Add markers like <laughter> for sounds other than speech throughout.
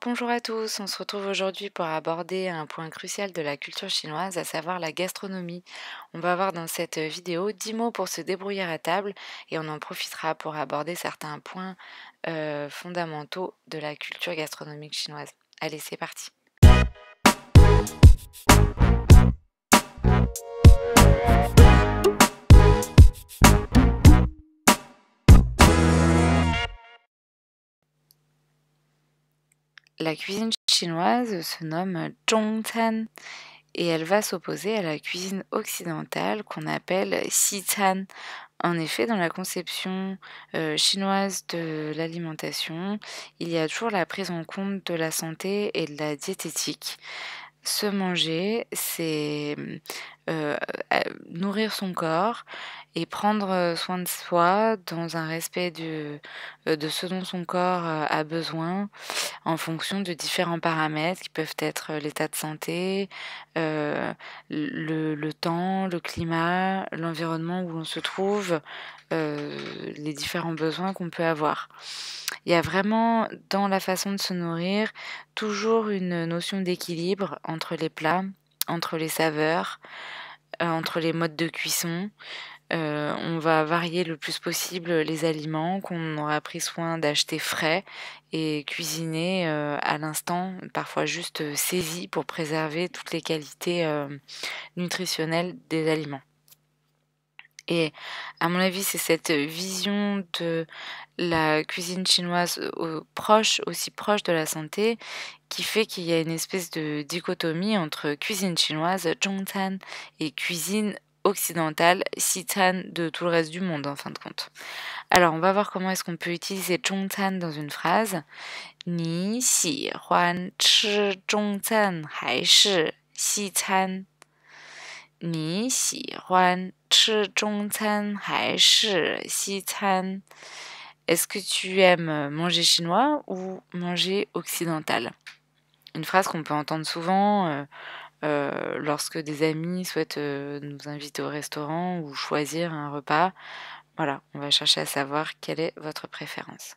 bonjour à tous. On se retrouve aujourd'hui pour aborder un point crucial de la culture chinoise, à savoir la gastronomie. On va voir dans cette vidéo 10 mots pour se débrouiller à table et on en profitera pour aborder certains points euh, fondamentaux de la culture gastronomique chinoise. Allez, c'est parti. La cuisine chinoise se nomme Zhongtan et elle va s'opposer à la cuisine occidentale qu'on appelle Sichuan. En effet, dans la conception euh, chinoise de l'alimentation, il y a toujours la prise en compte de la santé et de la diététique. Se manger, c'est euh, euh, nourrir son corps et prendre euh, soin de soi dans un respect de ce dont son corps a besoin en fonction de différents paramètres qui peuvent être l'état de santé, le, temps, le climat, l'environnement où on se trouve, les différents besoins qu'on peut avoir. Il y a vraiment dans la façon de se nourrir toujours une notion d'équilibre entre les plats, entre les saveurs. Euh, entre les modes de cuisson. Euh, on va varier le plus possible les aliments qu'on aura pris soin d'acheter frais et cuisiner euh, à l'instant, parfois juste saisis pour préserver toutes les qualités nutritionnelles des aliments. Et à mon avis, c'est cette vision de la cuisine chinoise euh, proche, aussi proche de la santé, qui fait qu'il y a une espèce de dichotomie entre cuisine chinoise, zhongtan, et cuisine occidentale, sitan de tout le reste du monde en fin de compte. Alors on va voir comment est-ce qu'on peut utiliser zhongtan dans une phrase. Ni si huan chi zhongtan hai shi est ce que tu aimes manger chinois ou manger occidental Une phrase qu'on peut entendre souvent euh, euh, lorsque des amis souhaitent euh, nous inviter au restaurant ou choisir un repas. Voilà, on va chercher à savoir quelle est votre préférence.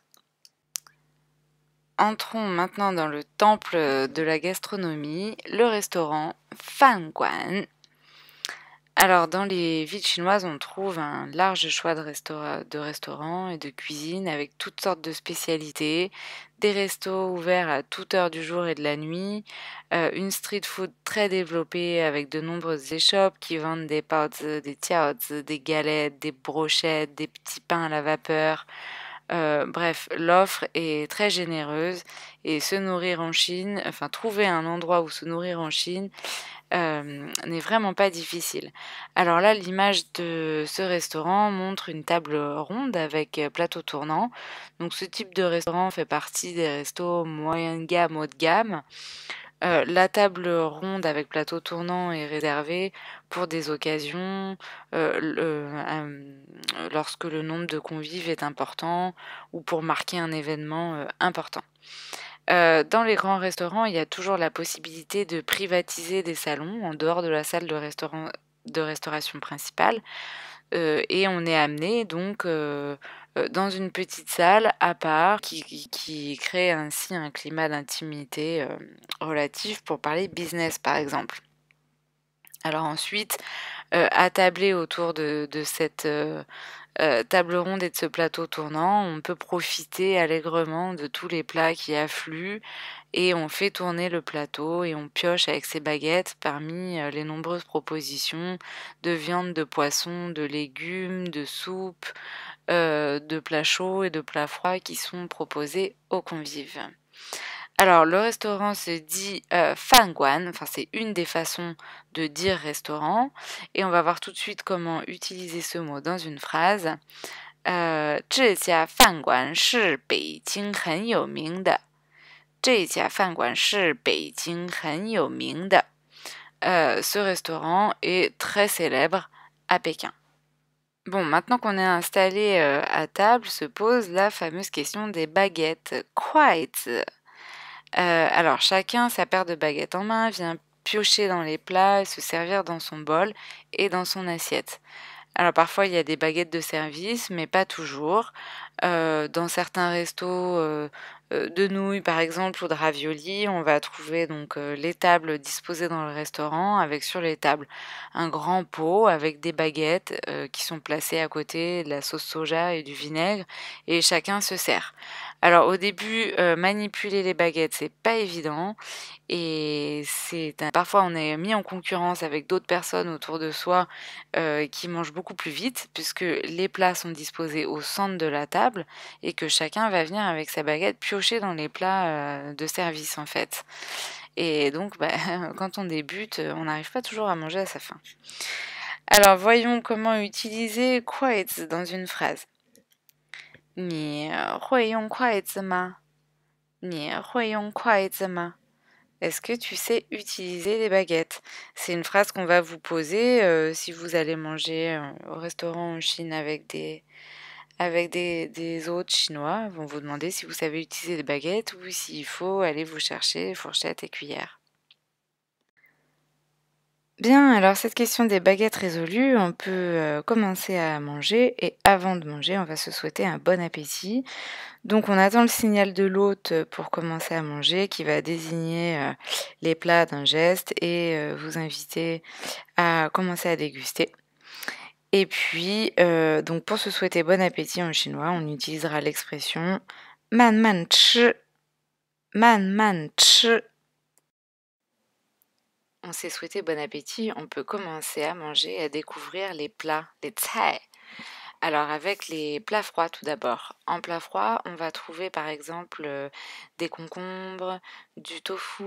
Entrons maintenant dans le temple de la gastronomie, le restaurant Fan Guan. Alors, dans les villes chinoises, on trouve un large choix de, restaurants et de cuisines avec toutes sortes de spécialités, des restos ouverts à toute heure du jour et de la nuit, euh, une street food très développée avec de nombreuses échoppes qui vendent des pâtes, des des galettes, des brochettes, des petits pains à la vapeur. Euh, bref, l'offre est très généreuse et se nourrir en Chine, enfin trouver un endroit où se nourrir en Chine euh, n'est vraiment pas difficile. Alors là, l'image de ce restaurant montre une table ronde avec euh, plateau tournant. Donc ce type de restaurant fait partie des restos moyenne gamme, haut de gamme. Euh, la table ronde avec plateau tournant est réservée pour des occasions euh, euh, lorsque le nombre de convives est important ou pour marquer un événement important. dans les grands restaurants, il y a toujours la possibilité de privatiser des salons en dehors de la salle de restauration principale. Euh, et on est amené donc euh, euh, dans une petite salle à part qui, crée ainsi un climat d'intimité relatif pour parler business par exemple. Alors ensuite, euh, Attablé autour de, cette euh, euh, table ronde et de ce plateau tournant, on peut profiter allègrement de tous les plats qui affluent et on fait tourner le plateau et on pioche avec ses baguettes parmi les nombreuses propositions de viande, de poisson, de légumes, de soupes, de plats chauds et de plats froids qui sont proposés aux convives. Alors, le restaurant se dit euh, Fanguan, enfin, c'est une des façons de dire restaurant. Et on va voir tout de suite comment utiliser ce mot dans une phrase. Euh, euh, ce restaurant est très célèbre à Pékin. Bon, maintenant qu'on est installé à table, se pose la fameuse question des baguettes. Quite euh, alors chacun sa paire de baguettes en main vient piocher dans les plats et se servir dans son bol et dans son assiette. Alors parfois il y a des baguettes de service, mais pas toujours. Euh, dans certains restos euh, euh, de nouilles, par exemple, ou de ravioli, on va trouver donc les tables disposées dans le restaurant, avec sur les tables un grand pot avec des baguettes qui sont placées à côté de la sauce soja et du vinaigre, et chacun se sert. Alors au début, manipuler les baguettes, c'est pas évident et c'est parfois on est mis en concurrence avec d'autres personnes autour de soi qui mangent beaucoup plus vite puisque les plats sont disposés au centre de la table et que chacun va venir avec sa baguette piocher dans les plats euh, de service en fait. Et donc bah, <laughs> quand on débute, on n'arrive pas toujours à manger à sa faim. Alors voyons comment utiliser quiet dans une phrase. Ni est-ce que tu sais utiliser les baguettes C'est une phrase qu'on va vous poser euh, si vous allez manger euh, au restaurant en Chine avec des, avec des, des hôtes chinois, vont vous demander si vous savez utiliser des baguettes ou s'il faut aller vous chercher fourchette et cuillère. Bien, alors cette question des baguettes résolue, on peut euh, commencer à manger et avant de manger, on va se souhaiter un bon appétit. Donc on attend le signal de l'hôte pour commencer à manger qui va désigner euh, les plats d'un geste et euh, vous inviter à commencer à déguster. Et puis, euh, donc pour se souhaiter bon appétit en chinois, on utilisera l'expression man man chi, man man On s'est souhaité bon appétit, on peut commencer à manger, à découvrir les plats, les tsai. Alors avec les plats froids tout d'abord. En plat froid, on va trouver par exemple euh, des concombres, du tofu,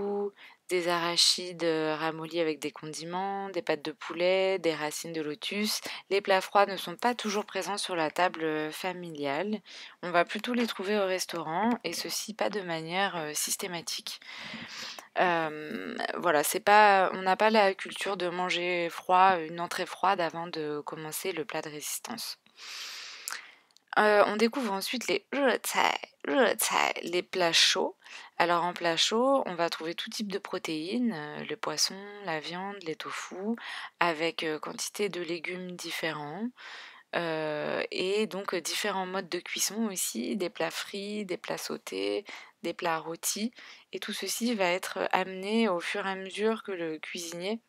des arachides euh, ramollies avec des condiments, des pâtes de poulet, des racines de lotus. Les plats froids ne sont pas toujours présents sur la table euh, familiale. On va plutôt les trouver au restaurant et ceci pas de manière euh, systématique. voilà, c'est pas, on n'a pas la culture de manger froid, une entrée froide avant de commencer le plat de résistance. Euh, on découvre ensuite les les plats chauds. Alors en plats chauds on va trouver tout type de protéines, euh, le poisson, la viande, les tofu, avec euh, quantité de légumes différents. et donc différents modes de cuisson aussi, des plats frits, des plats sautés, des plats rôtis. Et tout ceci va être amené au fur et à mesure que le cuisinier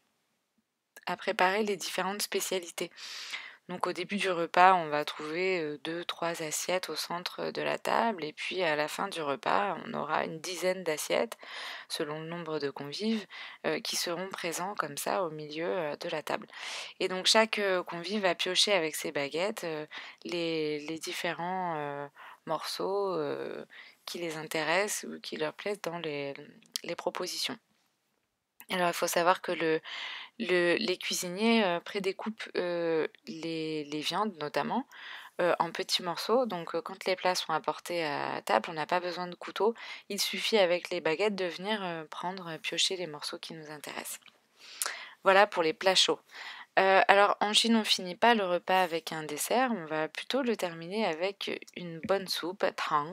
a préparé les différentes spécialités. Donc au début du repas, on va trouver euh, deux, trois assiettes au centre euh, de la table et puis à la fin du repas, on aura une dizaine d'assiettes selon le nombre de convives euh, qui seront présents comme ça au milieu de la table. Et donc chaque convive va piocher avec ses baguettes les, différents morceaux qui les intéressent ou qui leur plaisent dans les, les propositions. Alors il faut savoir que le, les cuisiniers euh, prédécoupent euh, les, viandes notamment euh, en petits morceaux. Donc quand les plats sont apportés à table, on n'a pas besoin de couteau. Il suffit avec les baguettes de venir prendre, piocher les morceaux qui nous intéressent. Voilà pour les plats chauds. alors en Chine, on finit pas le repas avec un dessert, on va plutôt le terminer avec une bonne soupe, trang ».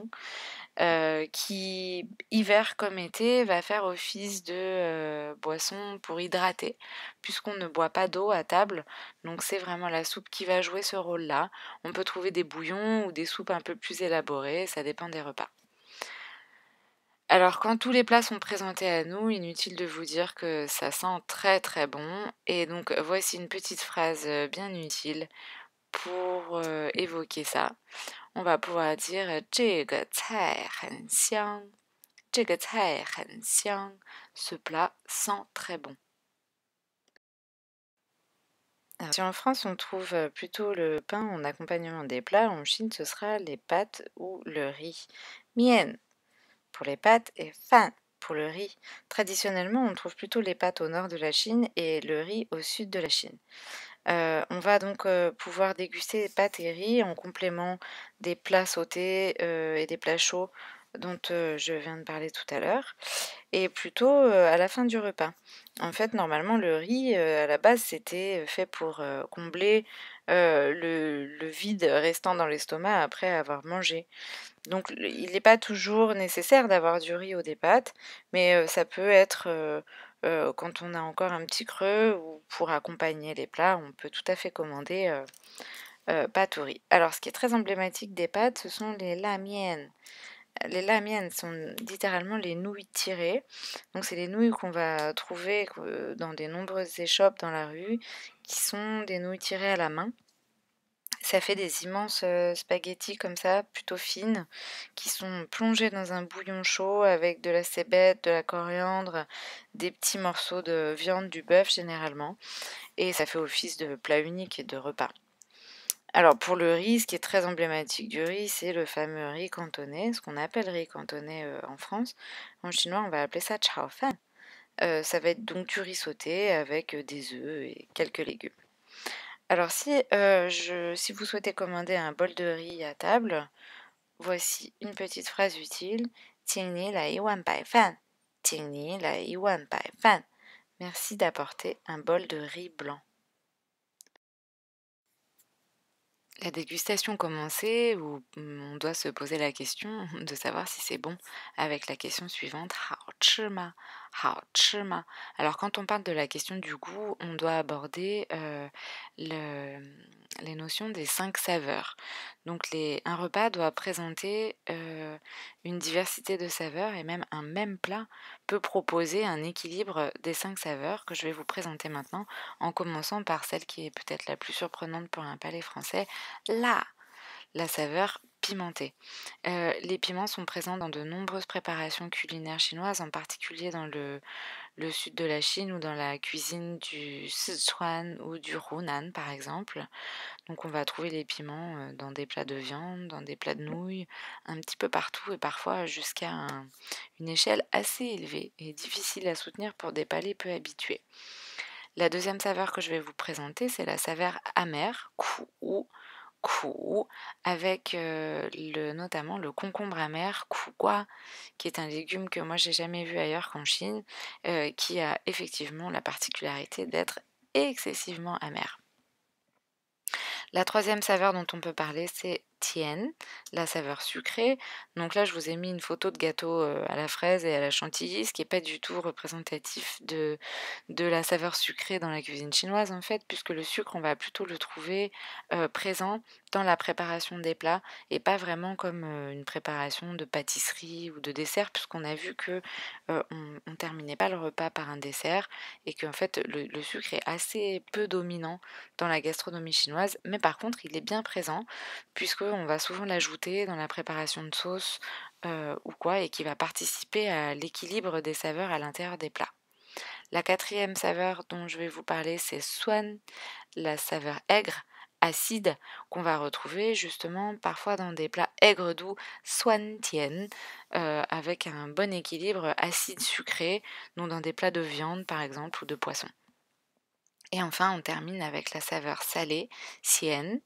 Euh, qui, hiver comme été, va faire office de euh, boisson pour hydrater, puisqu'on ne boit pas d'eau à table. Donc c'est vraiment la soupe qui va jouer ce rôle-là. On peut trouver des bouillons ou des soupes un peu plus élaborées, ça dépend des repas. Alors quand tous les plats sont présentés à nous, inutile de vous dire que ça sent très très bon. Et donc voici une petite phrase euh, bien utile pour euh, évoquer ça, on va pouvoir dire "这个菜很香", euh, Ce plat sent très bon. si en France on trouve euh, plutôt le pain en accompagnement des plats, en Chine ce sera les pâtes ou le riz. Mien pour les pâtes et fan pour le riz. Traditionnellement on trouve plutôt les pâtes au nord de la Chine et le riz au sud de la Chine. Euh, on va donc euh, pouvoir déguster des pâtes et riz en complément des plats sautés euh, et des plats chauds dont je viens de parler tout à l'heure, et plutôt à la fin du repas. En fait, normalement, le riz, à la base, c'était fait pour combler le, le, vide restant dans l'estomac après avoir mangé. Donc, il n'est pas toujours nécessaire d'avoir du riz ou des pâtes, mais ça peut être euh, quand on a encore un petit creux ou pour accompagner les plats, on peut tout à fait commander euh, euh Alors, ce qui est très emblématique des pâtes, ce sont les lamiennes. Les lamiennes sont littéralement les nouilles tirées. Donc, c'est les nouilles qu'on va trouver euh, dans des nombreuses échoppes dans la rue, qui sont des nouilles tirées à la main. Ça fait des immenses euh, spaghettis comme ça, plutôt fines, qui sont plongés dans un bouillon chaud avec de la cébette, de la coriandre, des petits morceaux de viande, du bœuf généralement. Et ça fait office de plat unique et de repas. Alors pour le riz, ce qui est très emblématique du riz, c'est le fameux riz cantonais, ce qu'on appelle riz cantonais euh, en France. En chinois, on va appeler ça chao euh, ça va être donc du riz sauté avec des œufs et quelques légumes. Alors si, euh, si vous souhaitez commander un bol de riz à table, voici une petite phrase utile. Merci d'apporter un bol de riz blanc. La dégustation commencée, où mm, on doit se poser la question de savoir si c'est bon avec la question suivante. Alors quand on parle de la question du goût, on doit aborder euh, les notions des cinq saveurs. Donc un repas doit présenter euh, une diversité de saveurs et même un même plat peut proposer un équilibre des cinq saveurs que je vais vous présenter maintenant en commençant par celle qui est peut-être la plus surprenante pour un palais français, la, la saveur euh, les piments sont présents dans de nombreuses préparations culinaires chinoises, en particulier dans le, sud de la Chine ou dans la cuisine du Sichuan ou du Hunan par exemple. Donc on va trouver les piments euh, dans des plats de viande, dans des plats de nouilles, un petit peu partout et parfois jusqu'à une échelle assez élevée et difficile à soutenir pour des palais peu habitués. La deuxième saveur que je vais vous présenter, c'est la saveur amère, ou avec le, notamment le concombre amer quoi qui est un légume que moi j'ai jamais vu ailleurs qu'en Chine, qui a effectivement la particularité d'être excessivement amer. La troisième saveur dont on peut parler, c'est tienne, la saveur sucrée. Donc là, je vous ai mis une photo de gâteau à la fraise et à la chantilly, ce qui n'est pas du tout représentatif de, de la saveur sucrée dans la cuisine chinoise, en fait, puisque le sucre, on va plutôt le trouver présent dans la préparation des plats et pas vraiment comme une préparation de pâtisserie ou de dessert, puisqu'on a vu que on, terminait pas le repas par un dessert et qu'en fait, le sucre est assez peu dominant dans la gastronomie chinoise, mais par contre, il est bien présent, puisque on va souvent l'ajouter dans la préparation de sauce euh, ou quoi et qui va participer à l'équilibre des saveurs à l'intérieur des plats. La quatrième saveur dont je vais vous parler, c'est swan, la saveur aigre, acide, qu'on va retrouver justement parfois dans des plats aigres doux, swan tien euh, avec un bon équilibre acide-sucré, donc dans des plats de viande par exemple ou de poisson. Et enfin, on termine avec la saveur salée, sienne,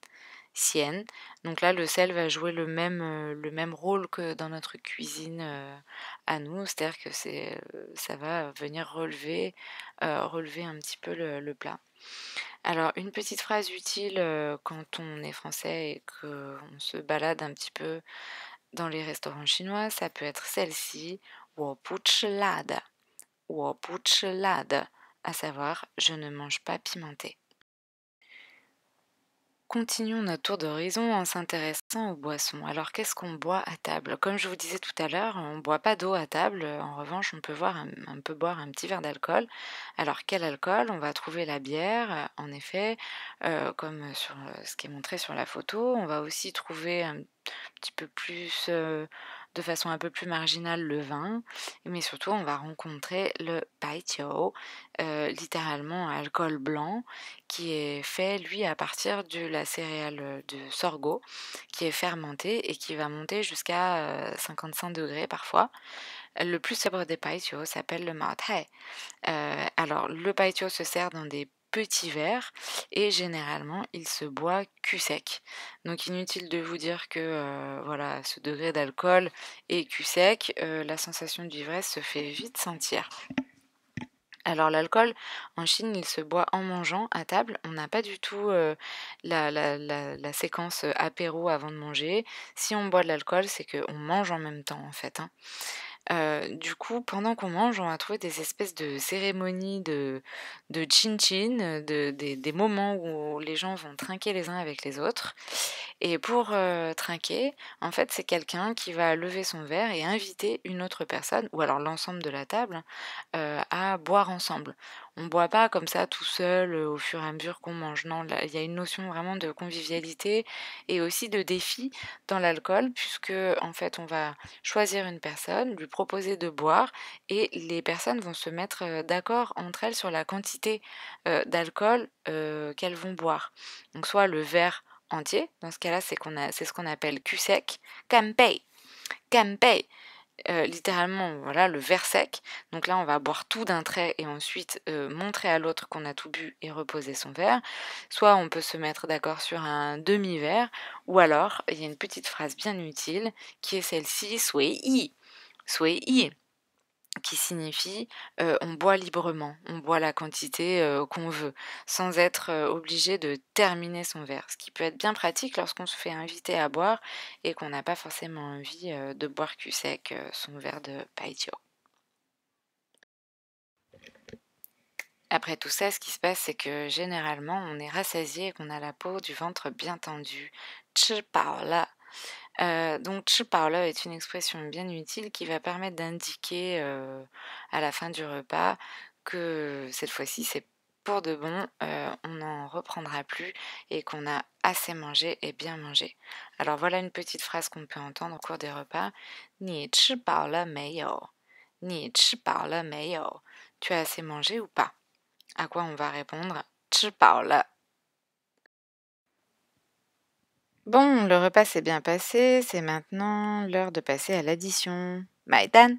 sienne. Donc là, le sel va jouer le même, euh, le même rôle que dans notre cuisine euh, à nous, c'est-à-dire que c'est, euh, ça va venir relever, relever un petit peu le, plat. Alors, une petite phrase utile quand on est français et qu'on se balade un petit peu dans les restaurants chinois, ça peut être celle-ci, wopuchlada, lad, à savoir je ne mange pas pimenté. Continuons notre tour d'horizon en s'intéressant aux boissons. Alors qu'est-ce qu'on boit à table Comme je vous disais tout à l'heure, on ne boit pas d'eau à table. Euh, en revanche, on peut, boire un, boire un petit verre d'alcool. Alors quel alcool On va trouver la bière, euh, en effet, euh, comme sur ce qui est montré sur la photo. On va aussi trouver un petit peu plus de façon un peu plus marginale le vin, mais surtout on va rencontrer le paitio, euh, littéralement alcool blanc, qui est fait lui à partir de la céréale de sorgho, qui est fermentée et qui va monter jusqu'à 55 euh, degrés parfois. Le plus sobre des paitio s'appelle le maotai. Euh, alors le paitio se sert dans des petit verre et généralement il se boit cul sec. Donc inutile de vous dire que euh, voilà ce degré d'alcool et cul sec, euh, la sensation d'ivresse se fait vite sentir. Alors l'alcool, en Chine, il se boit en mangeant à table. On n'a pas du tout euh, la, séquence apéro avant de manger. Si on boit de l'alcool, c'est qu'on mange en même temps en fait. Hein du coup, pendant qu'on mange, on a trouvé des espèces de cérémonies de, de chin-chin, de, des, moments où les gens vont trinquer les uns avec les autres. Et pour trinquer, en fait, c'est quelqu'un qui va lever son verre et inviter une autre personne, ou alors l'ensemble de la table, à boire ensemble on boit pas comme ça tout seul euh, au fur et à mesure qu'on mange. Non, il y a une notion vraiment de convivialité et aussi de défi dans l'alcool, puisque en fait on va choisir une personne, lui proposer de boire, et les personnes vont se mettre euh, d'accord entre elles sur la quantité euh, d'alcool qu'elles vont boire. Donc soit le verre entier, dans ce cas-là c'est ce qu'on appelle Q sec, campei, campei. Euh, littéralement voilà le verre sec. Donc là, on va boire tout d'un trait et ensuite euh, montrer à l'autre qu'on a tout bu et reposer son verre. Soit on peut se mettre d'accord sur un demi-verre, ou alors il y a une petite phrase bien utile qui est celle-ci, i. i qui signifie on boit librement, on boit la quantité qu'on veut, sans être obligé de terminer son verre, ce qui peut être bien pratique lorsqu'on se fait inviter à boire et qu'on n'a pas forcément envie de boire cul sec son verre de païtio. Après tout ça, ce qui se passe, c'est que généralement, on est rassasié et qu'on a la peau du ventre bien tendue. par là euh, donc donc parle est une expression bien utile qui va permettre d'indiquer euh, à la fin du repas que cette fois-ci c'est pour de bon, euh, on n'en reprendra plus et qu'on a assez mangé et bien mangé. Alors voilà une petite phrase qu'on peut entendre au cours des repas. Ni parle meilleur Ni parle meilleur Tu as assez mangé ou pas À quoi on va répondre parle. Bon, le repas s'est bien passé, c'est maintenant l'heure de passer à l'addition. Maïdan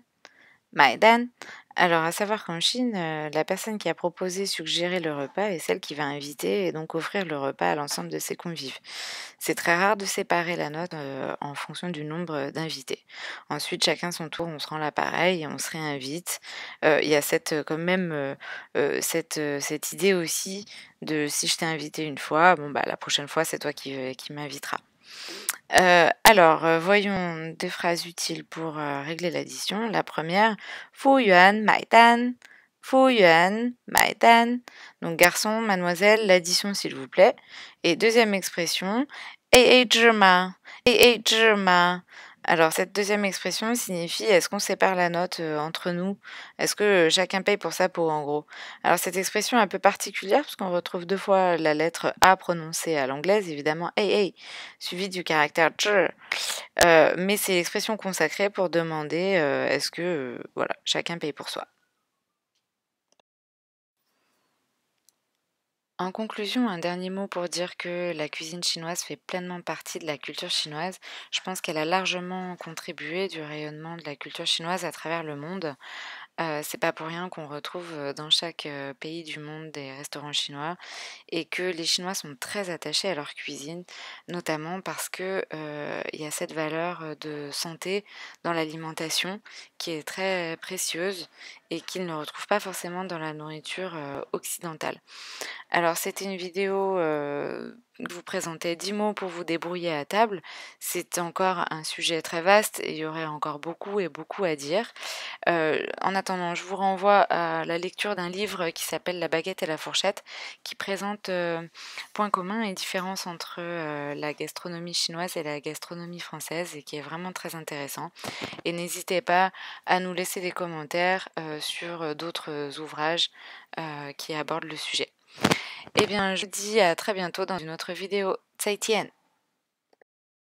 Maïdan. Alors, à savoir qu'en Chine, euh, la personne qui a proposé, suggéré le repas est celle qui va inviter et donc offrir le repas à l'ensemble de ses convives. C'est très rare de séparer la note euh, en fonction du nombre euh, d'invités. Ensuite, chacun son tour, on se rend l'appareil et on se réinvite. Il y a cette, quand même cette, idée aussi de si je t'ai invité une fois, bon, bah, la prochaine fois, c'est toi qui, qui m'inviteras. Euh, alors, euh, voyons deux phrases utiles pour euh, régler l'addition. La première, Fu yuan, mai TAN Fu yuan, mai Donc, garçon, mademoiselle, l'addition s'il vous plaît. Et deuxième expression, Ei ei ma. ma. Alors cette deuxième expression signifie est-ce qu'on sépare la note euh, entre nous Est-ce que euh, chacun paye pour sa peau en gros Alors cette expression est un peu particulière parce qu'on retrouve deux fois la lettre A prononcée à l'anglaise, évidemment hey suivie du caractère j. Euh, mais c'est l'expression consacrée pour demander est-ce que voilà, chacun paye pour soi. En conclusion, un dernier mot pour dire que la cuisine chinoise fait pleinement partie de la culture chinoise. Je pense qu'elle a largement contribué du rayonnement de la culture chinoise à travers le monde c'est pas pour rien qu'on retrouve dans chaque pays du monde des restaurants chinois et que les Chinois sont très attachés à leur cuisine, notamment parce que il y a cette valeur de santé dans l'alimentation qui est très précieuse et qu'ils ne retrouvent pas forcément dans la nourriture occidentale. Alors c'était une vidéo vous présenter dix mots pour vous débrouiller à table, c'est encore un sujet très vaste et il y aurait encore beaucoup et beaucoup à dire. Euh, en attendant, je vous renvoie à la lecture d'un livre qui s'appelle La baguette et la fourchette, qui présente euh, points communs et différences entre euh, la gastronomie chinoise et la gastronomie française et qui est vraiment très intéressant. Et n'hésitez pas à nous laisser des commentaires sur d'autres ouvrages qui abordent le sujet. Eh bien, je vous dis à très bientôt dans une autre vidéo. Zaijian